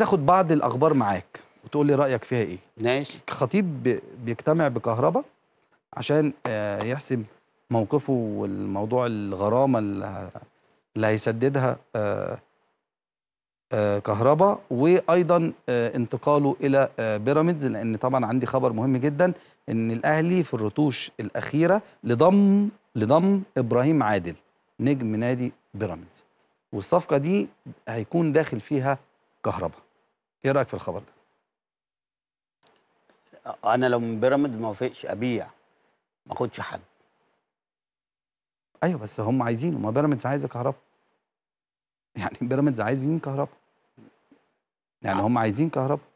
تاخد بعض الاخبار معاك وتقول لي رايك فيها ايه ماشي خطيب بيجتمع بكهربا عشان آه، يحسم موقفه والموضوع الغرامه اللي هيسددها آه، آه، كهربا وايضا انتقاله الى بيراميدز لان طبعا عندي خبر مهم جدا ان الاهلي في الرتوش الاخيره لضم لضم ابراهيم عادل نجم نادي بيراميدز والصفقه دي هيكون داخل فيها كهرباء ايه رايك في الخبر ده انا لو من بيراميدز ما وافقش ابيع ما اخدش حد ايوه بس هم عايزينه ما بيراميدز عايزه كهرباء يعني بيراميدز عايزين كهرباء يعني آه. هم عايزين كهرباء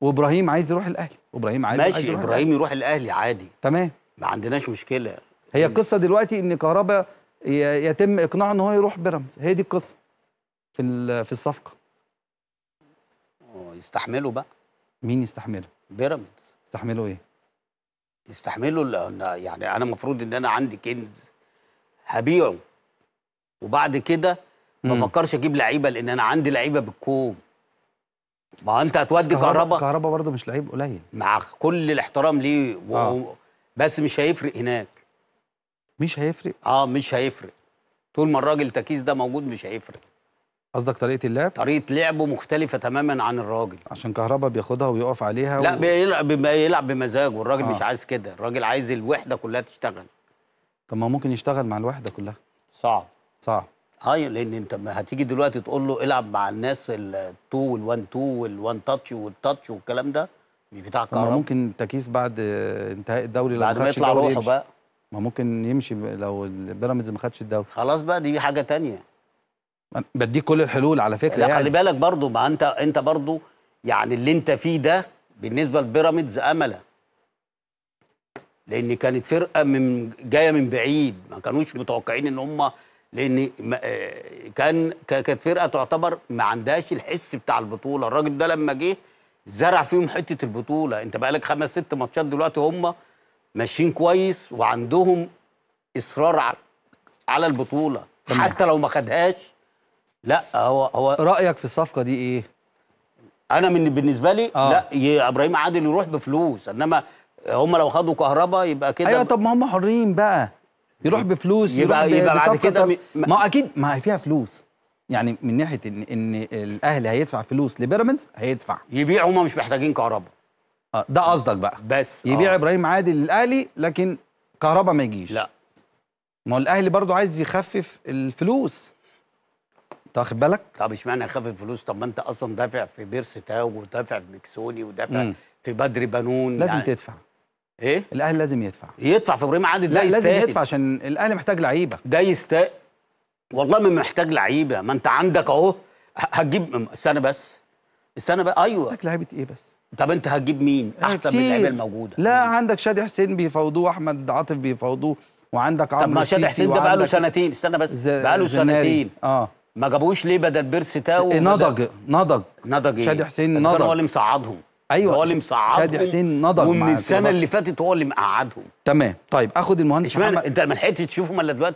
وابراهيم عايز يروح الاهلي وابراهيم عايز ماشي عايز يروح ابراهيم يروح الاهلي عادي تمام ما عندناش مشكله هي القصه دلوقتي ان كهرباء يتم اقناعه ان هو يروح بيراميدز هي دي القصه في في الصفقه يستحملوا بقى مين يستحمله؟ بيراميدز يستحملوا ايه؟ يستحملوا يعني انا المفروض ان انا عندي كنز هبيعه وبعد كده ما فكرش اجيب لعيبه لان انا عندي لعيبه بالكوم ما انت هتودي كهربا كهربا برضه مش لعيب قليل مع كل الاحترام ليه و... آه. بس مش هيفرق هناك مش هيفرق اه مش هيفرق طول ما الراجل تكيس ده موجود مش هيفرق قصدك طريقه اللعب طريقه لعبه مختلفه تماما عن الراجل عشان كهربا بياخدها ويقف عليها لا و... بيلعب بيلعب بمزاجه الراجل آه. مش عايز كده الراجل عايز الوحده كلها تشتغل طب ما ممكن يشتغل مع الوحده كلها صعب صعب هاي أيوة، لان انت هتيجي دلوقتي تقول له العب مع الناس التو والوان تو والوان تاتش والتاتش والكلام ده مش بتاع الكهرباء ممكن تكيس بعد انتهاء الدوري لو بعد ما يطلع روحه بقى ما ممكن يمشي لو بيراميدز ما خدش الدوري خلاص بقى دي حاجه تانية بديك كل الحلول على فكره لا يعني. خلي بالك برضو ما انت انت برضو يعني اللي انت فيه ده بالنسبه لبيراميدز امله لان كانت فرقه من جايه من بعيد ما كانوش متوقعين ان هم لان آه، كان كانت فرقه تعتبر ما عندهاش الحس بتاع البطوله الراجل ده لما جه زرع فيهم حته البطوله انت بقالك خمس ست ماتشات دلوقتي هم ماشيين كويس وعندهم اصرار على البطوله حتى لو ما خدهاش لا هو هو رايك في الصفقه دي ايه انا من بالنسبه لي آه. لا ابراهيم عادل يروح بفلوس انما هم لو خدوا كهربا يبقى كده ايوه طب ما هم حرين بقى يروح بفلوس يبقى يروح يبقى بعد كده م... ما اكيد ما فيها فلوس يعني من ناحيه ان ان الاهلي هيدفع فلوس لبيراميدز هيدفع يبيع هم مش محتاجين كهربا آه ده قصدك بقى بس يبيع آه. ابراهيم عادل للاهلي لكن كهربا ما يجيش لا ما هو الاهلي برضه عايز يخفف الفلوس انت واخد بالك؟ طب اشمعنى اخفف فلوس؟ طب ما انت اصلا دافع في بيرس تاو ودافع في مكسوني ودافع مم. في بدري بنون لازم يعني... تدفع ايه؟ الاهلي لازم يدفع يدفع في ابراهيم عادل ده يستاهل لازم يدفع عشان الاهلي محتاج لعيبه ده يستاهل والله ما محتاج لعيبه ما انت عندك اهو هتجيب استنى بس استنى بقى ايوه محتاج لعيبه ايه بس؟ طب انت هتجيب مين؟ احسن من اللعيبه الموجوده لا مم. عندك شادي حسين بيفاوضوه واحمد عاطف بيفاوضوه وعندك عمرو طب ما شادي حسين ده بقى له سنتين استنى بس بقاله سنتين اه ما جابوش ليه بدل بيرسي تاو إيه، نضج نضج نضج ايه شادي حسين نضج هو اللي مصعدهم ايوه هو اللي مصعدهم شادي حسين نضج ومن السنه اللي فاتت هو اللي مقعدهم تمام طيب اخد المهندس محمد انت ما لحقتش تشوفهم الا دلوقتي